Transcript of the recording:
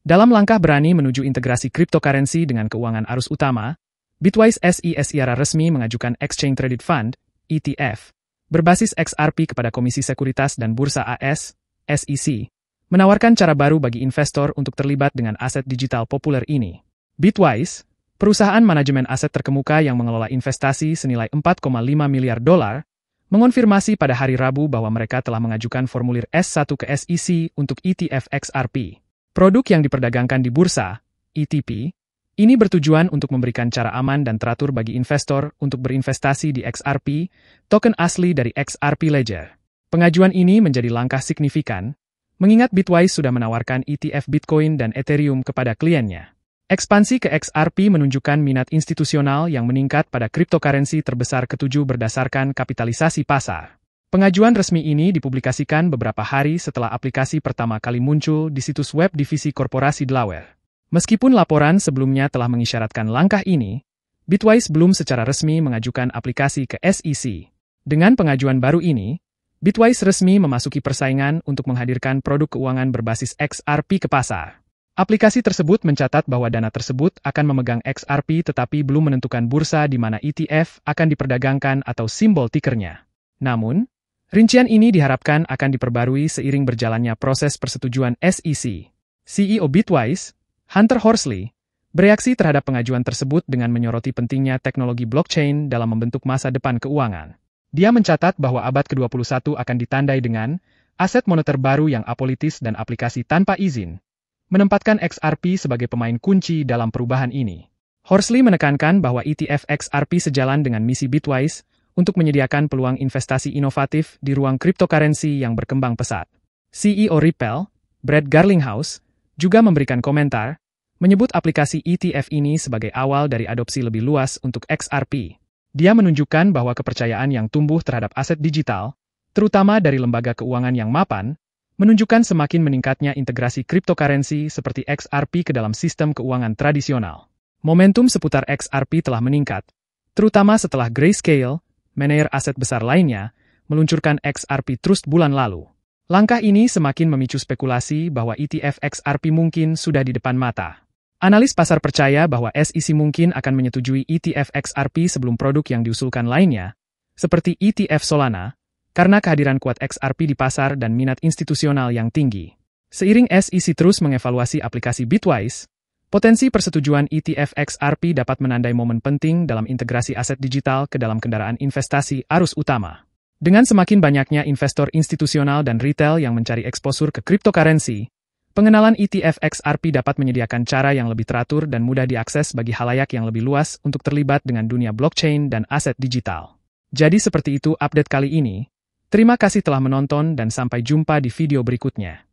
Dalam langkah berani menuju integrasi cryptocurrency dengan keuangan arus utama, Bitwise SI secara resmi mengajukan Exchange Traded Fund, ETF, berbasis XRP kepada Komisi Sekuritas dan Bursa AS, SEC, menawarkan cara baru bagi investor untuk terlibat dengan aset digital populer ini. Bitwise, perusahaan manajemen aset terkemuka yang mengelola investasi senilai 4,5 miliar dolar, mengonfirmasi pada hari Rabu bahwa mereka telah mengajukan formulir S1 ke SEC untuk ETF XRP. Produk yang diperdagangkan di bursa, ETP, ini bertujuan untuk memberikan cara aman dan teratur bagi investor untuk berinvestasi di XRP, token asli dari XRP Ledger. Pengajuan ini menjadi langkah signifikan, mengingat Bitwise sudah menawarkan ETF Bitcoin dan Ethereum kepada kliennya. Ekspansi ke XRP menunjukkan minat institusional yang meningkat pada cryptocurrency terbesar ketujuh berdasarkan kapitalisasi pasar. Pengajuan resmi ini dipublikasikan beberapa hari setelah aplikasi pertama kali muncul di situs web divisi korporasi Delaware. Meskipun laporan sebelumnya telah mengisyaratkan langkah ini, Bitwise belum secara resmi mengajukan aplikasi ke SEC. Dengan pengajuan baru ini, Bitwise resmi memasuki persaingan untuk menghadirkan produk keuangan berbasis XRP ke pasar. Aplikasi tersebut mencatat bahwa dana tersebut akan memegang XRP tetapi belum menentukan bursa di mana ETF akan diperdagangkan atau simbol tikernya. Namun, Rincian ini diharapkan akan diperbarui seiring berjalannya proses persetujuan SEC. CEO Bitwise, Hunter Horsley, bereaksi terhadap pengajuan tersebut dengan menyoroti pentingnya teknologi blockchain dalam membentuk masa depan keuangan. Dia mencatat bahwa abad ke-21 akan ditandai dengan aset moneter baru yang apolitis dan aplikasi tanpa izin, menempatkan XRP sebagai pemain kunci dalam perubahan ini. Horsley menekankan bahwa ETF XRP sejalan dengan misi Bitwise untuk menyediakan peluang investasi inovatif di ruang cryptocurrency yang berkembang pesat. CEO Ripple, Brad Garlinghouse, juga memberikan komentar, menyebut aplikasi ETF ini sebagai awal dari adopsi lebih luas untuk XRP. Dia menunjukkan bahwa kepercayaan yang tumbuh terhadap aset digital, terutama dari lembaga keuangan yang mapan, menunjukkan semakin meningkatnya integrasi cryptocurrency seperti XRP ke dalam sistem keuangan tradisional. Momentum seputar XRP telah meningkat, terutama setelah Grayscale, manajer aset besar lainnya, meluncurkan XRP Trust bulan lalu. Langkah ini semakin memicu spekulasi bahwa ETF XRP mungkin sudah di depan mata. Analis pasar percaya bahwa SEC mungkin akan menyetujui ETF XRP sebelum produk yang diusulkan lainnya, seperti ETF Solana, karena kehadiran kuat XRP di pasar dan minat institusional yang tinggi. Seiring SEC terus mengevaluasi aplikasi Bitwise, Potensi persetujuan ETF XRP dapat menandai momen penting dalam integrasi aset digital ke dalam kendaraan investasi arus utama. Dengan semakin banyaknya investor institusional dan retail yang mencari eksposur ke cryptocurrency, pengenalan ETF XRP dapat menyediakan cara yang lebih teratur dan mudah diakses bagi halayak yang lebih luas untuk terlibat dengan dunia blockchain dan aset digital. Jadi seperti itu update kali ini. Terima kasih telah menonton dan sampai jumpa di video berikutnya.